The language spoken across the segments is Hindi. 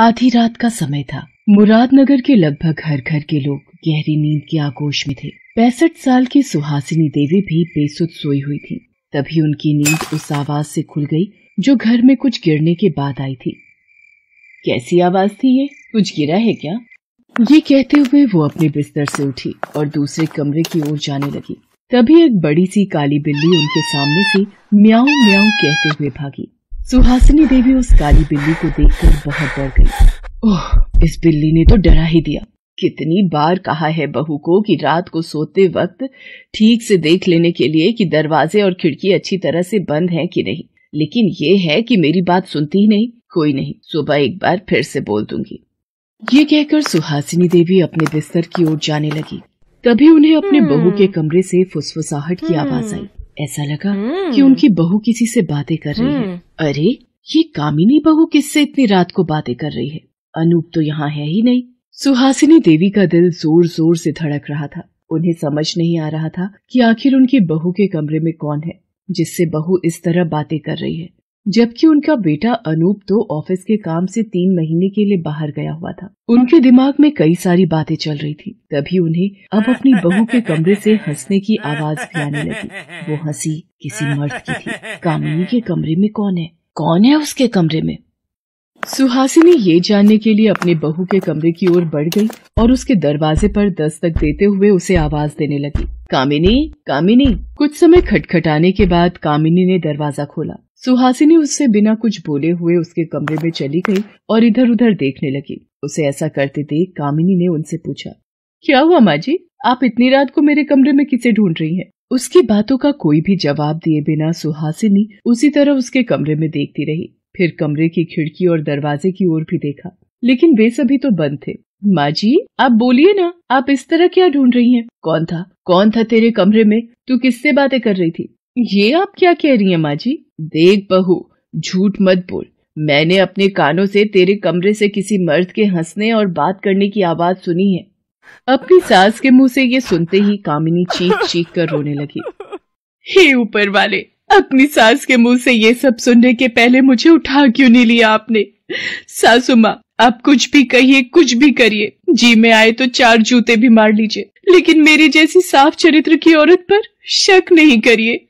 आधी रात का समय था मुरादनगर के लगभग हर घर के लोग गहरी नींद के आगोश में थे पैंसठ साल की सुहासिनी देवी भी बेसुध सोई हुई थी तभी उनकी नींद उस आवाज से खुल गई जो घर में कुछ गिरने के बाद आई थी कैसी आवाज थी ये कुछ गिरा है क्या ये कहते हुए वो अपने बिस्तर से उठी और दूसरे कमरे की ओर जाने लगी तभी एक बड़ी सी काली बिल्ली उनके सामने से म्याऊ म्याऊ कहते हुए भागी सुहासिनी देवी उस काली बिल्ली को देखकर बहुत डर गई ओह इस बिल्ली ने तो डरा ही दिया कितनी बार कहा है बहू को कि रात को सोते वक्त ठीक से देख लेने के लिए कि दरवाजे और खिड़की अच्छी तरह से बंद है कि नहीं लेकिन ये है कि मेरी बात सुनती ही नहीं कोई नहीं सुबह एक बार फिर से बोल दूंगी ये कहकर सुहासिनी देवी अपने बिस्तर की ओर जाने लगी तभी उन्हें अपने बहू के हम्म। कमरे से फुसफुसाहट की आवाज आई ऐसा लगा हम्म। कि उनकी बहू किसी से बातें कर रही है हम्म। अरे ये कामिनी बहू किससे इतनी रात को बातें कर रही है अनूप तो यहाँ है ही नहीं सुहासिनी देवी का दिल जोर जोर से धड़क रहा था उन्हें समझ नहीं आ रहा था कि आखिर उनकी बहू के कमरे में कौन है जिससे बहू इस तरह बातें कर रही है जबकि उनका बेटा अनूप तो ऑफिस के काम से तीन महीने के लिए बाहर गया हुआ था उनके दिमाग में कई सारी बातें चल रही थी तभी उन्हें अब अपनी बहू के कमरे से हंसने की आवाज भी आने लगी वो हंसी किसी मर्द की थी कामिनी के कमरे में कौन है कौन है उसके कमरे में सुहासिनी ये जानने के लिए अपने बहू के कमरे की ओर बढ़ गई और उसके दरवाजे पर दस्तक देते हुए उसे आवाज देने लगी कामिनी कामिनी कुछ समय खटखटाने के बाद कामिनी ने दरवाजा खोला सुहासिनी उससे बिना कुछ बोले हुए उसके कमरे में चली गई और इधर उधर देखने लगी उसे ऐसा करते देख कामिनी ने उनसे पूछा क्या हुआ माँ जी आप इतनी रात को मेरे कमरे में किसे ढूंढ रही हैं? उसकी बातों का कोई भी जवाब दिए बिना सुहासिनी उसी तरह उसके कमरे में देखती रही फिर कमरे की खिड़की और दरवाजे की ओर भी देखा लेकिन वे सभी तो बंद थे माँ जी आप बोलिए ना आप इस तरह क्या ढूंढ रही हैं? कौन था कौन था तेरे कमरे में तू किससे बातें कर रही थी ये आप क्या कह रही हैं माँ जी देख बहू झूठ मत बोल मैंने अपने कानों से तेरे कमरे से किसी मर्द के हंसने और बात करने की आवाज सुनी है अपनी सास के मुंह से ये सुनते ही कामिनी चीख चीख कर रोने लगी हे ऊपर वाले अपनी सास के मुंह से ये सब सुनने के पहले मुझे उठा क्यों नहीं लिया आपने सासू माँ आप कुछ भी कहिए कुछ भी करिए जी में आए तो चार जूते भी मार लीजिए लेकिन मेरी जैसी साफ चरित्र की औरत पर शक नहीं करिए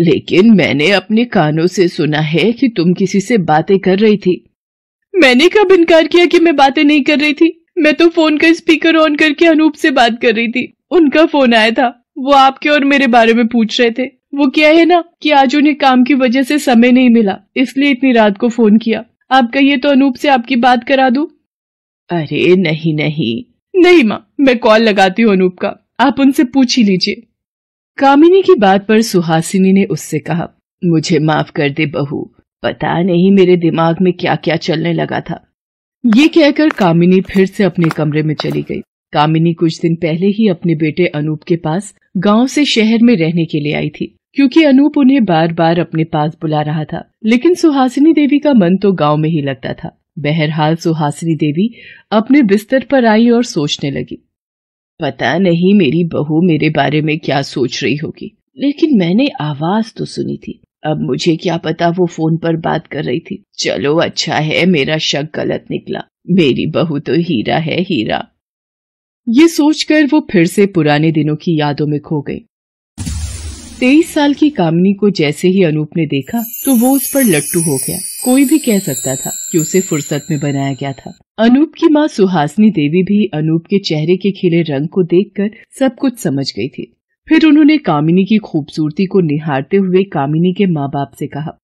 लेकिन मैंने अपने कानों से सुना है कि तुम किसी से बातें कर रही थी मैंने कब इनकार किया कि मैं बातें नहीं कर रही थी मैं तो फोन का स्पीकर ऑन करके अनूप से बात कर रही थी उनका फोन आया था वो आपके और मेरे बारे में पूछ रहे थे वो क्या है ना कि आज उन्हें काम की वजह से समय नहीं मिला इसलिए इतनी रात को फोन किया आप कहिए तो अनूप से आपकी बात करा दू अरे नहीं नहीं नहीं माँ मैं कॉल लगाती हूँ अनूप का आप उनसे पूछ ही लीजिए कामिनी की बात पर सुहासिनी ने उससे कहा मुझे माफ कर दे बहू पता नहीं मेरे दिमाग में क्या क्या चलने लगा था ये कहकर कामिनी फिर से अपने कमरे में चली गई कामिनी कुछ दिन पहले ही अपने बेटे अनूप के पास गांव से शहर में रहने के लिए आई थी क्योंकि अनूप उन्हें बार बार अपने पास बुला रहा था लेकिन सुहासिनी देवी का मन तो गांव में ही लगता था बहरहाल सुहासिनी देवी अपने बिस्तर पर आई और सोचने लगी पता नहीं मेरी बहू मेरे बारे में क्या सोच रही होगी लेकिन मैंने आवाज तो सुनी थी अब मुझे क्या पता वो फोन पर बात कर रही थी चलो अच्छा है मेरा शक गलत निकला मेरी बहू तो हीरा है हीरा ये सोचकर वो फिर से पुराने दिनों की यादों में खो गई तेईस साल की कामनी को जैसे ही अनूप ने देखा तो वो उस पर लट्टू हो गया कोई भी कह सकता था कि उसे फुर्सत में बनाया गया था अनूप की माँ सुहासनी देवी भी अनूप के चेहरे के खिले रंग को देखकर सब कुछ समझ गई थी फिर उन्होंने कामिनी की खूबसूरती को निहारते हुए कामिनी के माँ बाप से कहा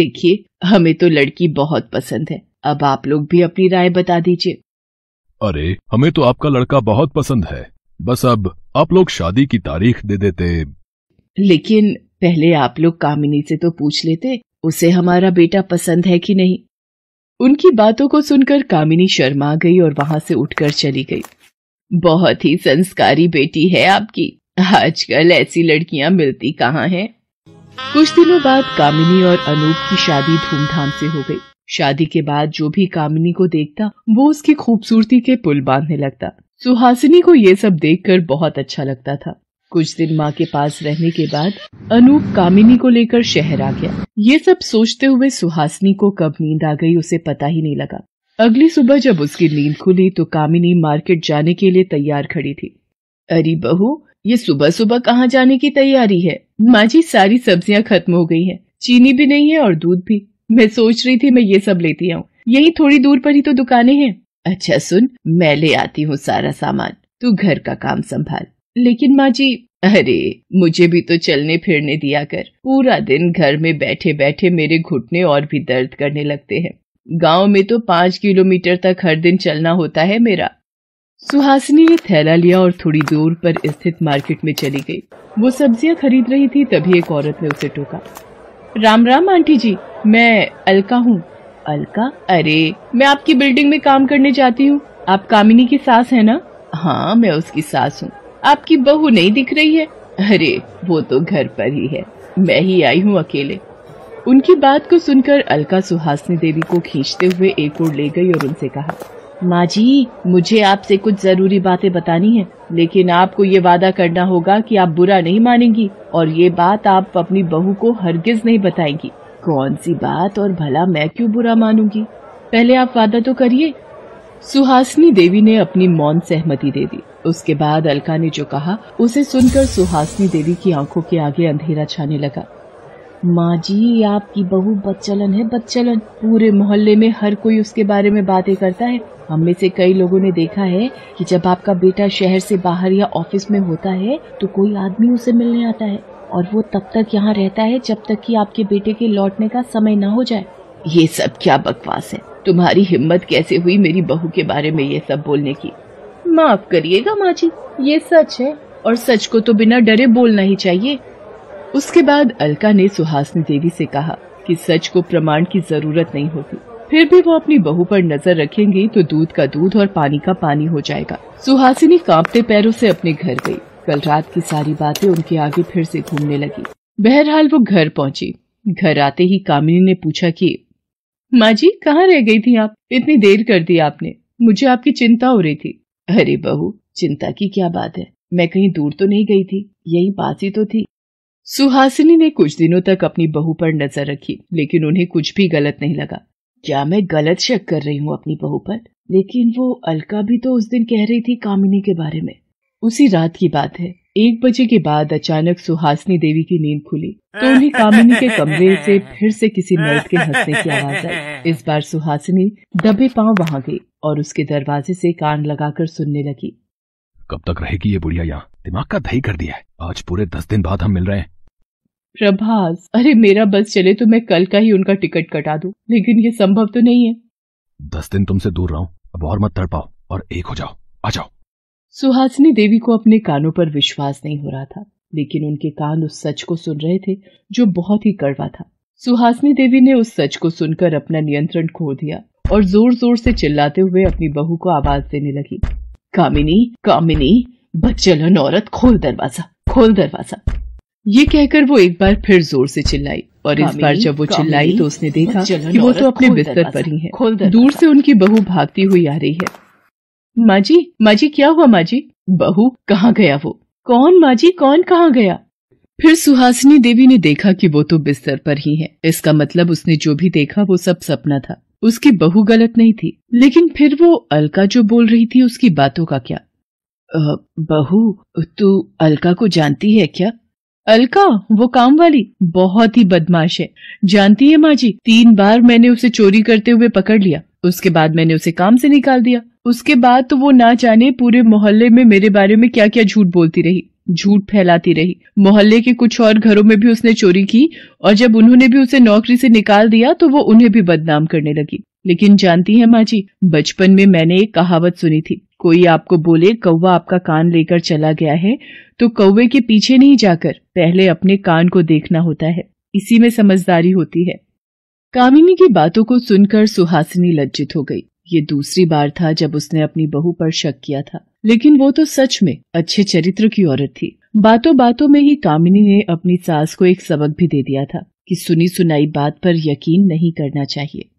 देखिए हमें तो लड़की बहुत पसंद है अब आप लोग भी अपनी राय बता दीजिए अरे हमें तो आपका लड़का बहुत पसंद है बस अब आप लोग शादी की तारीख दे देते लेकिन पहले आप लोग कामिनी से तो पूछ लेते उसे हमारा बेटा पसंद है कि नहीं उनकी बातों को सुनकर कामिनी शर्मा गई और वहां से उठकर चली गई बहुत ही संस्कारी बेटी है आपकी आजकल ऐसी लड़कियां मिलती कहाँ हैं कुछ दिनों बाद कामिनी और अनूप की शादी धूमधाम से हो गई शादी के बाद जो भी कामिनी को देखता वो उसकी खूबसूरती के पुल बांधने लगता सुहासिनी को ये सब देखकर बहुत अच्छा लगता था कुछ दिन माँ के पास रहने के बाद अनूप कामिनी को लेकर शहर आ गया ये सब सोचते हुए सुहासनी को कब नींद आ गई उसे पता ही नहीं लगा अगली सुबह जब उसकी नींद खुली तो कामिनी मार्केट जाने के लिए तैयार खड़ी थी अरे बहू ये सुबह सुबह कहाँ जाने की तैयारी है माँ जी सारी सब्जियाँ खत्म हो गई है चीनी भी नहीं है और दूध भी मैं सोच रही थी मैं ये सब लेती आऊँ यही थोड़ी दूर पर ही तो दुकानें हैं अच्छा सुन मैं ले आती हूँ सारा सामान तू घर का काम संभाल लेकिन माँ जी अरे मुझे भी तो चलने फिरने दिया कर पूरा दिन घर में बैठे बैठे मेरे घुटने और भी दर्द करने लगते हैं गांव में तो पांच किलोमीटर तक हर दिन चलना होता है मेरा सुहासिनी ने थैला लिया और थोड़ी दूर पर स्थित मार्केट में चली गई वो सब्जियां खरीद रही थी तभी एक औरत ने उसे टोका राम राम आंटी जी मैं अलका हूँ अलका अरे मैं आपकी बिल्डिंग में काम करने जाती हूँ आप कामिनी की सास है ना हाँ मैं उसकी सास हूँ आपकी बहू नहीं दिख रही है अरे वो तो घर पर ही है मैं ही आई हूँ अकेले उनकी बात को सुनकर अलका सुहासनी देवी को खींचते हुए एक ओर ले गई और उनसे कहा माँ जी मुझे आपसे कुछ जरूरी बातें बतानी है लेकिन आपको ये वादा करना होगा कि आप बुरा नहीं मानेंगी और ये बात आप अपनी बहू को हरगिज नहीं बताएंगी कौन सी बात और भला मैं क्यों बुरा मानूंगी पहले आप वादा तो करिए सुहासनी देवी ने अपनी मौन सहमति दे दी उसके बाद अलका ने जो कहा उसे सुनकर सुहासनी देवी की आंखों के आगे अंधेरा छाने लगा माँ जी आपकी बहू बदचलन है बदचलन पूरे मोहल्ले में हर कोई उसके बारे में बातें करता है हम में से कई लोगों ने देखा है कि जब आपका बेटा शहर से बाहर या ऑफिस में होता है तो कोई आदमी उसे मिलने आता है और वो तब तक यहाँ रहता है जब तक कि आपके बेटे के लौटने का समय न हो जाए ये सब क्या बकवास है तुम्हारी हिम्मत कैसे हुई मेरी बहू के बारे में ये सब बोलने की माफ करिएगा माँ जी ये सच है और सच को तो बिना डरे बोलना ही चाहिए उसके बाद अलका ने सुहासनी देवी से कहा कि सच को प्रमाण की जरूरत नहीं होती फिर भी वो अपनी बहू पर नजर रखेंगी तो दूध का दूध और पानी का पानी हो जाएगा सुहासिनी कांपते पैरों से अपने घर गई कल रात की सारी बातें उनके आगे फिर से घूमने लगी बहरहाल वो घर पहुंची घर आते ही कामिनी ने पूछा कि माँ जी कहाँ रह गई थी आप इतनी देर कर दी आपने मुझे आपकी चिंता हो रही थी अरे बहू चिंता की क्या बात है मैं कहीं दूर तो नहीं गई थी यही पास ही तो थी सुहासिनी ने कुछ दिनों तक अपनी बहू पर नजर रखी लेकिन उन्हें कुछ भी गलत नहीं लगा क्या मैं गलत शक कर रही हूँ अपनी बहू पर लेकिन वो अलका भी तो उस दिन कह रही थी कामिनी के बारे में उसी रात की बात है एक बजे के बाद अचानक सुहासनी देवी की नींद खुली तो उन्हें कामिनी के कमरे से फिर से किसी मर्द के हंसने की आवाज आई इस बार सुहासिनी दबे पांव वहां गई और उसके दरवाजे से कान लगाकर सुनने लगी कब तक रहेगी ये बुढ़िया यहाँ दिमाग का दही कर दिया है आज पूरे दस दिन बाद हम मिल रहे हैं प्रभास अरे मेरा बस चले तो मैं कल का ही उनका टिकट कटा दू लेकिन ये संभव तो नहीं है दस दिन तुमसे दूर रहा अब और मत तड़ पाओ और एक हो जाओ आ जाओ सुहासिनी देवी को अपने कानों पर विश्वास नहीं हो रहा था लेकिन उनके कान उस सच को सुन रहे थे जो बहुत ही कड़वा था सुहासिनी देवी ने उस सच को सुनकर अपना नियंत्रण खो दिया और जोर जोर से चिल्लाते हुए अपनी बहू को आवाज देने लगी कामिनी कामिनी बच्चलन औरत खोल दरवाजा खोल दरवाजा ये कहकर वो एक बार फिर जोर से चिल्लाई और इस बार जब वो चिल्लाई तो उसने देखा कि वो तो अपने बिस्तर पर ही है दूर से उनकी बहू भागती हुई आ रही है माजी माजी क्या हुआ माजी बहू कहाँ गया वो कौन माँ जी कौन कहाँ गया फिर सुहासिनी देवी ने देखा कि वो तो बिस्तर पर ही है इसका मतलब उसने जो भी देखा वो सब सपना था उसकी बहू गलत नहीं थी लेकिन फिर वो अलका जो बोल रही थी उसकी बातों का क्या बहू तू अलका को जानती है क्या अलका वो काम वाली बहुत ही बदमाश है जानती है माँ जी तीन बार मैंने उसे चोरी करते हुए पकड़ लिया उसके बाद मैंने उसे काम से निकाल दिया उसके बाद तो वो ना जाने पूरे मोहल्ले में मेरे बारे में क्या क्या झूठ बोलती रही झूठ फैलाती रही मोहल्ले के कुछ और घरों में भी उसने चोरी की और जब उन्होंने भी उसे नौकरी से निकाल दिया तो वो उन्हें भी बदनाम करने लगी लेकिन जानती है माँ जी बचपन में मैंने एक कहावत सुनी थी कोई आपको बोले कौवा आपका कान लेकर चला गया है तो कौवे के पीछे नहीं जाकर पहले अपने कान को देखना होता है इसी में समझदारी होती है कामिनी की बातों को सुनकर सुहासिनी लज्जित हो गई ये दूसरी बार था जब उसने अपनी बहू पर शक किया था लेकिन वो तो सच में अच्छे चरित्र की औरत थी बातों बातों में ही कामिनी ने अपनी सास को एक सबक भी दे दिया था कि सुनी सुनाई बात पर यकीन नहीं करना चाहिए